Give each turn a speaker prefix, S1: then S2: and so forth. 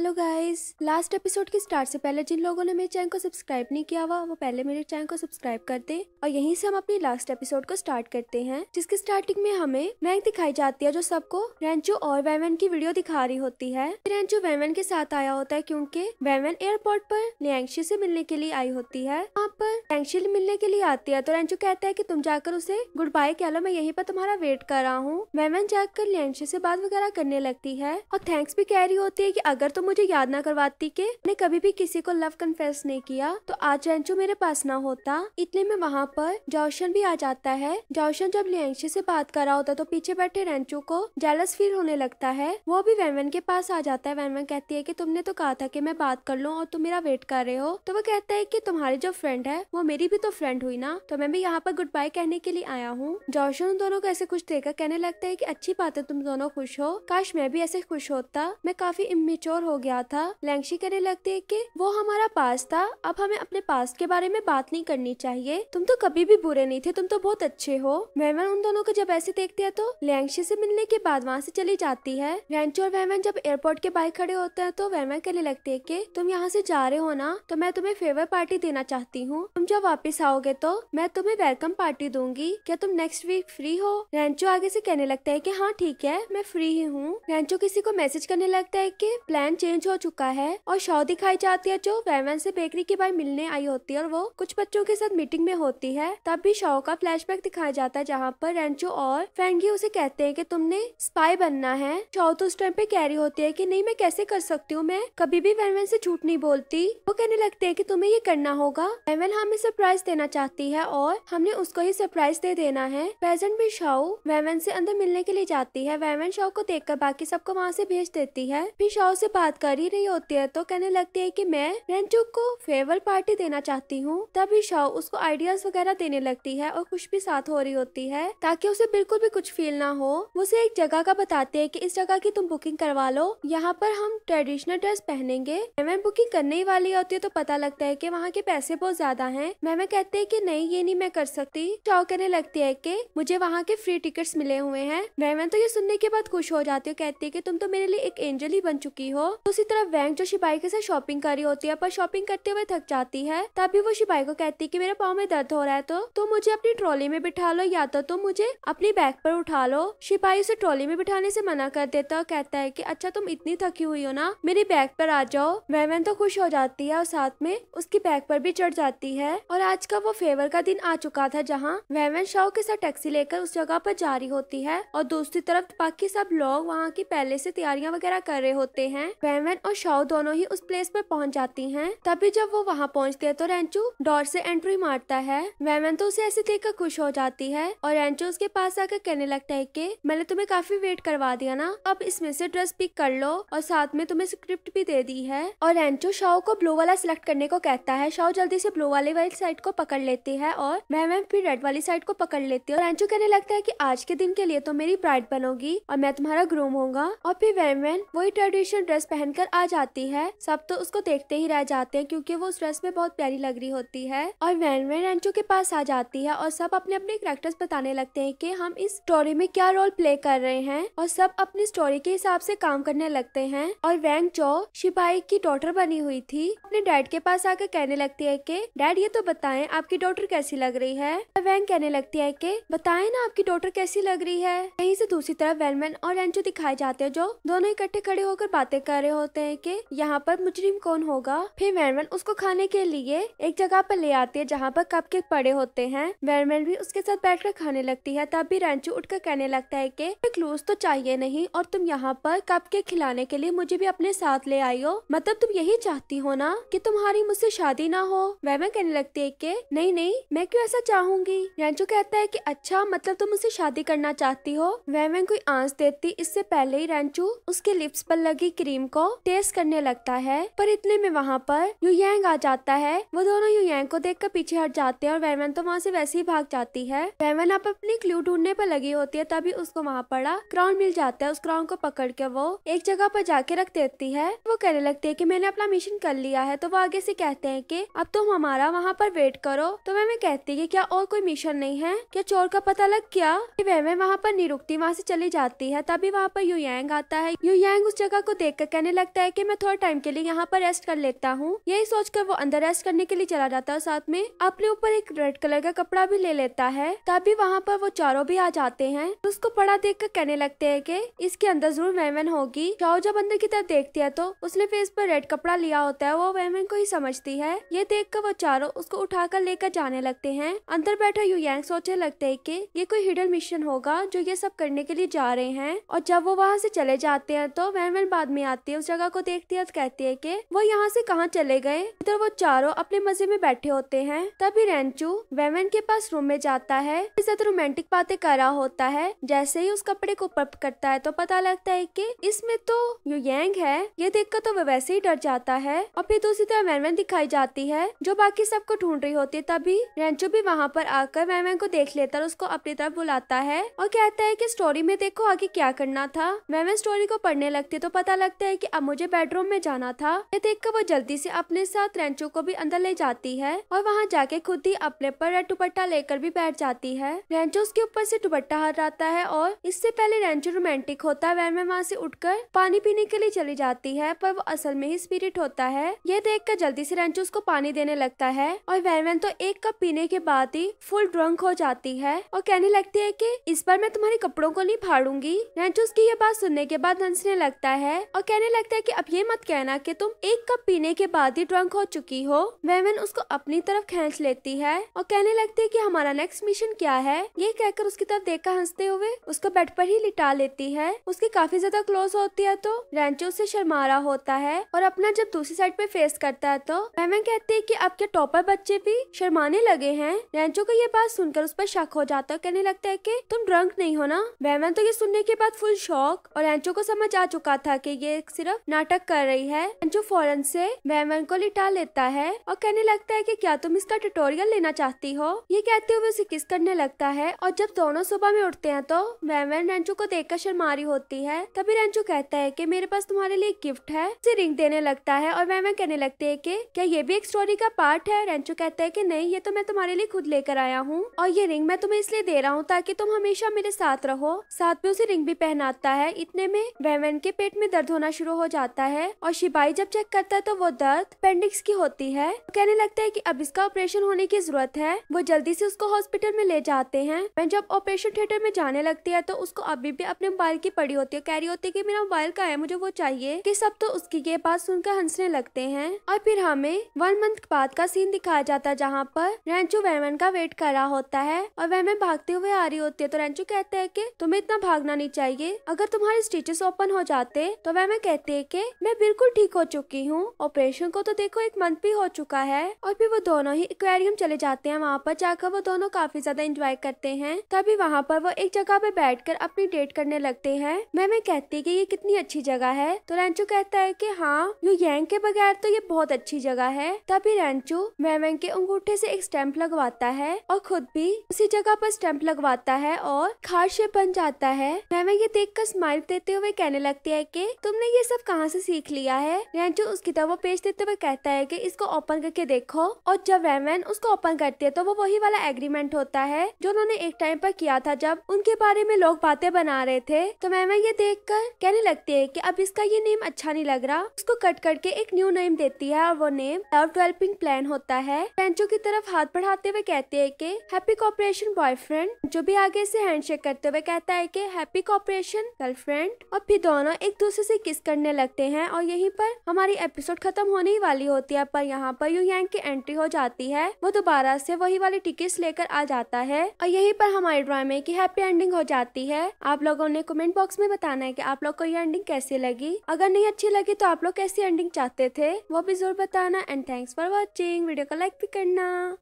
S1: Hello guys last episode के start से पहले जिन लोगों ने मेरे चैनल को सब्सक्राइब नहीं किया हुआ वो पहले मेरे चैनल को सब्सक्राइब कर दे और यहीं से हम अपनी लास्ट एपिसोड को स्टार्ट करते हैं जिसके स्टार्टिंग में हमें रैंक दिखाई जाती है जो सबको रेंचो और वेमन की वीडियो दिखा रही होती है रेंचो वेमन के साथ आया होता है क्यूँकी वेमन एयरपोर्ट पर लियांगशी से मिलने के लिए आई होती है वहाँ पर लियांगशी मिलने के लिए आती है तो रेंचो कहता है की तुम जाकर उसे गुड बाय कह लो मैं यही पर तुम्हारा वेट कर रहा हूँ वेमन जाकर लियांगशी से बात वगैरह करने लगती है और थैंक्स भी कह रही होती है की अगर तुम मुझे याद ना करवाती कि मैंने कभी भी किसी को लव कन्फेस नहीं किया तो आज रेंचो मेरे पास ना होता इतने में वहाँ पर जॉशन भी आ जाता है जॉशन जब लियांशी से बात कर रहा होता तो पीछे बैठे रेंचो को जेलस फील होने लगता है वो भी वैनवन के पास आ जाता है वैनवन कहती है की तुमने तो कहा था की मैं बात कर लूँ और तुम मेरा वेट कर रहे हो तो वो कहता है की तुम्हारी जो फ्रेंड है वो मेरी भी तो फ्रेंड हुई ना तो मैं भी यहाँ पर गुड बाय कहने के लिए आया हूँ जॉशन उन दोनों को ऐसे कुछ देखकर कहने लगता है की अच्छी बात है तुम दोनों खुश हो काश मैं भी ऐसे खुश होता मैं काफी इमेच्योर हो गया था लैंगशी कहने लगती है कि वो हमारा पास था अब हमें अपने पास के बारे में बात नहीं करनी चाहिए तुम तो कभी भी बुरे नहीं थे तुम तो बहुत अच्छे हो वहमन उन दोनों को जब ऐसे देखते है तो लैंगशी से मिलने के बाद वहाँ से चली जाती है रेंचो और वहमन जब एयरपोर्ट के बाहर खड़े होते हैं तो वहमन कहने लगती है की तुम यहाँ से जा रहे हो ना तो मैं तुम्हें फेवर पार्टी देना चाहती हूँ तुम जब वापिस आओगे तो मैं तुम्हें वेलकम पार्टी दूंगी क्या तुम नेक्स्ट वीक फ्री हो रेंचो आगे से कहने लगता है कि हाँ ठीक है मैं फ्री ही हूँ रेंचो किसी को मैसेज करने लगता है कि प्लान चेंज हो चुका है और शो दिखाई जाती है जो वेवन से बेकरी के भाई मिलने आई होती है और वो कुछ बच्चों के साथ मीटिंग में होती है तब भी शव का फ्लैशबैक दिखाया जाता है जहाँ पर रेंचो और फ्रेंगी उसे कहते हैं कि तुमने स्पाई बनना है शव तो उस टाइम पे कैरी होती है कि नहीं मैं कैसे कर सकती हूँ मैं कभी भी वेमेन से झूठ नहीं बोलती वो कहने लगते है की तुम्हें ये करना होगा वेवन हमें सरप्राइज देना चाहती है और हमने उसको ही सरप्राइज दे देना है पेजेंट भी शाओ वेवन से अंदर मिलने के लिए जाती है वेवन शव को देख बाकी सबको वहाँ से भेज देती है फिर शो से बात बात कर ही रही होती है तो कहने लगती है कि मैं रेंचू को फेयरवेल पार्टी देना चाहती हूँ तभी शाओ उसको आइडियाज वगैरह देने लगती है और कुछ भी साथ हो रही होती है ताकि उसे बिल्कुल भी कुछ फील ना हो उसे एक जगह का बताते है की इस जगह की तुम बुकिंग करवा लो यहाँ पर हम ट्रेडिशनल ड्रेस पहनेंगे मैम बुकिंग करने ही वाली होती है तो पता लगता है की वहाँ के पैसे बहुत ज्यादा है मैम कहते है की नहीं ये नहीं मैं कर सकती शाओ कहने लगती है की मुझे वहाँ के फ्री टिकट मिले हुए हैं मैम तो ये सुनने के बाद खुश हो जाती है कहती है की तुम तो मेरे लिए एक एंजल ही बन चुकी हो दूसरी तरफ वैंग जो शिपाही के साथ शॉपिंग कर रही होती है पर शॉपिंग करते हुए थक जाती है तभी वो शिपाही को कहती है कि मेरे पाँव में दर्द हो रहा है तो तुम मुझे अपनी ट्रॉली में बिठा लो या तो तुम मुझे अपनी बैग पर उठा लो शिपाही उसे ट्रॉली में बिठाने से मना कर देता और कहता है की अच्छा तुम इतनी थकी हुई हो ना मेरी बैग पर आ जाओ वैवन तो खुश हो जाती है और साथ में उसकी बैग पर भी चढ़ जाती है और आज का वो फेवर का दिन आ चुका था जहाँ वैवन शव के साथ टैक्सी लेकर उस जगह पर जा रही होती है और दूसरी तरफ बाकी सब लोग वहाँ की पहले से तैयारियां वगैरह कर रहे होते हैं रेमन और शाओ दोनों ही उस प्लेस पर पहुंच जाती हैं। तभी जब वो वहां पहुंचते है तो रेंचू डोर से एंट्री मारता है रेमन तो उसे ऐसे देखकर खुश हो जाती है और रेंचू उसके पास आकर कहने लगता है की मैंने तुम्हें काफी वेट करवा दिया ना अब इसमें से ड्रेस पिक कर लो और साथ में तुम्हें स्क्रिप्ट भी दे दी है और रेंचू शाओ को ब्लू वाला सिलेक्ट करने को कहता है शाओ जल्दी से ब्लू वाली वाली साइड को पकड़ लेती है और मैम फिर रेड वाली साइड को पकड़ लेती है और रेंचू कहने लगता है की आज के दिन के लिए तो मेरी ब्राइड बनोगी और मैं तुम्हारा ग्रूम होगा और फिर मैमैन वही ट्रेडिशनल ड्रेस पहन पहनकर आ जाती है सब तो उसको देखते ही रह जाते हैं क्योंकि वो उस ड्रेस में बहुत प्यारी लग रही होती है और वैन एंचो के पास आ जाती है और सब अपने अपने करेक्टर्स बताने लगते हैं कि हम इस स्टोरी में क्या रोल प्ले कर रहे हैं और सब अपनी स्टोरी के हिसाब से काम करने लगते हैं और वैंग जो शिपाही की डॉटर बनी हुई थी अपने डैड के पास आकर कहने लगती है की डैड ये तो बताए आपकी डॉटर कैसी लग रही है वैंग कहने लगती है की बताए ना आपकी डॉटर कैसी लग रही है यही से दूसरी तरफ वैन और एंचो दिखाए जाते हैं जो दोनों इकट्ठे खड़े होकर बातें कर रहे रहे होते हैं कि यहाँ पर मुजरिम कौन होगा फिर मैरमेल उसको खाने के लिए एक जगह पर ले आती है जहाँ पर कप पड़े होते हैं मैरमेल भी उसके साथ बैठ कर खाने लगती है तभी रेंचू उठकर कहने लगता है की क्लूज तो चाहिए नहीं और तुम यहाँ पर कप खिलाने के लिए मुझे भी अपने साथ ले आई हो मतलब तुम यही चाहती हो ना कि तुम्हारी मुझसे शादी ना हो वैमन कहने लगती है कि नहीं नहीं मैं क्यों ऐसा चाहूंगी रेंचू कहता है कि अच्छा मतलब तुम मुझसे शादी करना चाहती हो वैमन कोई आंस देती इससे पहले ही रेंचू उसके लिप्स पर लगी क्रीम को को टेस्ट करने लगता है पर इतने में वहाँ पर यू यंग आ जाता है वो दोनों यंग को देख कर पीछे हट जाते हैं और वैमन तो वहाँ से वैसे ही भाग जाती है वैमन आप अपनी क्लू ढूंढने पर लगी होती है तभी उसको वहाँ पड़ा क्राउन मिल जाता है उस क्राउन को पकड़ के वो एक जगह पर जाके रख देती है वो कहने लगती है की मैंने अपना मिशन कर लिया है तो वो आगे से कहते हैं की अब तुम हमारा वहाँ पर वेट करो तो वह कहती है क्या और कोई मिशन नहीं है क्या चोर का पता लग गया वह वहाँ पर नहीं रुकती वहाँ से चली जाती है तभी वहाँ पर यू यंग आता है यू यंग उस जगह को देख कर कहने उन्हें लगता है कि मैं थोड़ा टाइम के लिए यहाँ पर रेस्ट कर लेता हूँ यही सोचकर वो अंदर रेस्ट करने के लिए चला जाता है साथ में अपने ऊपर एक रेड कलर का कपड़ा भी ले लेता है तभी वहाँ पर वो चारों भी आ जाते हैं उसको पड़ा देख कर कहने लगते है की इसके अंदर जरूर वेमेन होगी चाओ जब अंदर की तरफ देखती है तो उसने फेस पर रेड कपड़ा लिया होता है वो वेमेन को ही समझती है ये देख कर वो चारों उसको उठा कर लेकर जाने लगते है अंदर बैठा यंग सोचने लगते है की ये कोई हिडन मिशन होगा जो ये सब करने के लिए जा रहे हैं और जब वो वहाँ से चले जाते हैं तो वहमन बाद में आती है उस जगह को देखती है कहती है कि वो यहाँ से कहाँ चले गए इधर वो चारों अपने मजे में बैठे होते हैं तभी रेंचू वेमन के पास रूम में जाता है रोमांटिक बातें कर रहा होता है जैसे ही उस कपड़े को पप करता है तो पता लगता है की इसमें तो यू यंग है ये देख तो वह वैसे ही डर जाता है और फिर दूसरी तरफ वेमन दिखाई जाती है जो बाकी सबको ढूंढ रही होती है तभी रेंचू भी वहाँ पर आकर वेमेन को देख लेता और उसको अपनी तरफ बुलाता है और कहता है की स्टोरी में देखो आगे क्या करना था वैमन स्टोरी को पढ़ने लगती है तो पता लगता है कि अब मुझे बेडरूम में जाना था ये कर वो जल्दी से अपने साथ रेंचो को भी अंदर ले जाती है और वहाँ जाके खुद ही अपने पर रेड दुपट्टा लेकर भी बैठ जाती है रेंचो उसके ऊपर से दुपट्टा जाता है और इससे पहले रेंचो रोमांटिक होता है वह वहाँ से उठकर पानी पीने के लिए चली जाती है पर वो असल में ही स्पिरिट होता है ये देख कर जल्दी से रेंचो उसको पानी देने लगता है और वैरमैन तो एक कप पीने के बाद ही फुल ड्रंक हो जाती है और कहने लगती है की इस बार मैं तुम्हारे कपड़ों को नहीं फाड़ूंगी रेंचो उसकी ये बात सुनने के बाद हंसने लगता है और कहने लगता है कि अब ये मत कहना कि तुम एक कप पीने के बाद ही ड्रंक हो चुकी हो वेवन उसको अपनी तरफ खींच लेती है और कहने लगती है कि हमारा नेक्स्ट मिशन क्या है ये कहकर उसकी तरफ देखकर हंसते हुए उसको बेड पर ही लिटा लेती है उसके काफी ज्यादा क्लोज होती है तो रेंचो उसे शर्मा रहा होता है और अपना जब दूसरी साइड पे फेस करता है तो वेवन कहती है की आपके टॉपर बच्चे भी शर्माने लगे है रेंचो को ये बात सुनकर उस पर शक हो जाता है कहने लगता है की तुम ड्रंक नहीं हो ना वेवन तो ये सुनने के बाद फुल शौक और रेंचो को समझ आ चुका था की ये सिर्फ नाटक कर रही है जो फौरन से वेमन को लिटा लेता है और कहने लगता है कि क्या तुम इसका ट्यूटोरियल लेना चाहती हो ये कहते हुए उसे किस करने लगता है और जब दोनों सुबह में उठते हैं तो वहमन रेंचू को देखकर शर्मारी होती है तभी रेंचू कहता है की मेरे पास तुम्हारे लिए गिफ्ट है उसे रिंग देने लगता है और वहमन कहने लगती है की क्या ये भी एक स्टोरी का पार्ट है रेंचू कहता है की नहीं ये तो मैं तुम्हारे लिए खुद लेकर आया हूँ और ये रिंग मैं तुम्हें इसलिए दे रहा हूँ ताकि तुम हमेशा मेरे साथ रहो साथ में उसे रिंग भी पहनाता है इतने में वहमन के पेट में दर्द होना शुरू शुरू हो जाता है और शिपाही जब चेक करता है तो वो दर्द पेंडिक्स की होती है तो कहने लगता है की अब इसका ऑपरेशन होने की जरूरत है वो जल्दी से उसको हॉस्पिटल में ले जाते हैं मैं जब ऑपरेशन थिएटर में जाने लगती है तो उसको अभी भी अपने मोबाइल की पड़ी होती है कह रही होती है की मेरा मोबाइल का है मुझे वो चाहिए की सब तो उसकी ये बात सुनकर हंसने लगते है और फिर हमें वन मंथ बाद का सीन दिखाया जाता है जहाँ पर रेंचू वेमन का वेट कर रहा होता है और वेमन भागते हुए आ रही होती है तो रेंचू कहते हैं की तुम्हें इतना भागना नहीं चाहिए अगर तुम्हारे स्टिचेस ओपन हो जाते तो वह मैं कहती कहते कि मैं बिल्कुल ठीक हो चुकी हूँ ऑपरेशन को तो देखो एक मंथ भी हो चुका है और फिर वो दोनों ही एक्वेरियम चले जाते हैं वहाँ पर जाकर वो दोनों काफी ज्यादा इंजॉय करते हैं तभी वहाँ पर वो एक जगह पे कर अपनी डेट करने लगते है मैं मैं कहती है की ये कितनी अच्छी जगह है तो रेंचू कहता है की हाँ यू यंग के बगैर तो ये बहुत अच्छी जगह है तभी रेंचू मैं के अंगूठे से एक स्टैंप लगवाता है और खुद भी उसी जगह पर स्टैंप लगवाता है और खास शेप बन जाता है मैं ये देखकर स्माइल देते हुए कहने लगती है कि तुमने ये सब कहाँ से सीख लिया है रेंचो उसकी तरफ को पेज देते हुए कहता है कि इसको ओपन करके देखो और जब रेमैन उसको ओपन करती है तो वो वही वाला एग्रीमेंट होता है जो उन्होंने एक टाइम पर किया था जब उनके बारे में लोग बातें बना रहे थे तो मैम ये देख कर कहने लगती है की अब इसका ये नेम अच्छा नहीं लग रहा उसको कट करके एक न्यू नेम देती है और वो नेम लव डेवलपिंग प्लान होता है रेंचो की तरफ हाथ बढ़ाते हुए कहती है की हैप्पी कॉपरेशन बॉयफ्रेंड जो भी आगे से हैंडशेक करते हुए कहता है की हैप्पी कॉपरेशन गर्लफ्रेंड और फिर दोनों एक दूसरे से किस करने करने लगते हैं और यहीं पर हमारी एपिसोड खत्म होने ही वाली होती है पर यहाँ पर यू यांग की एंट्री हो जाती है वो दोबारा से वही वाली टिकट लेकर आ जाता है और यहीं पर हमारे ड्रामे की हैप्पी एंडिंग हो जाती है आप लोगों ने कमेंट बॉक्स में बताना है की आप लोग को ये एंडिंग कैसी लगी अगर नहीं अच्छी लगी तो आप लोग कैसी एंडिंग चाहते थे वो भी जरूर बताना and thanks for watching video को लाइक भी करना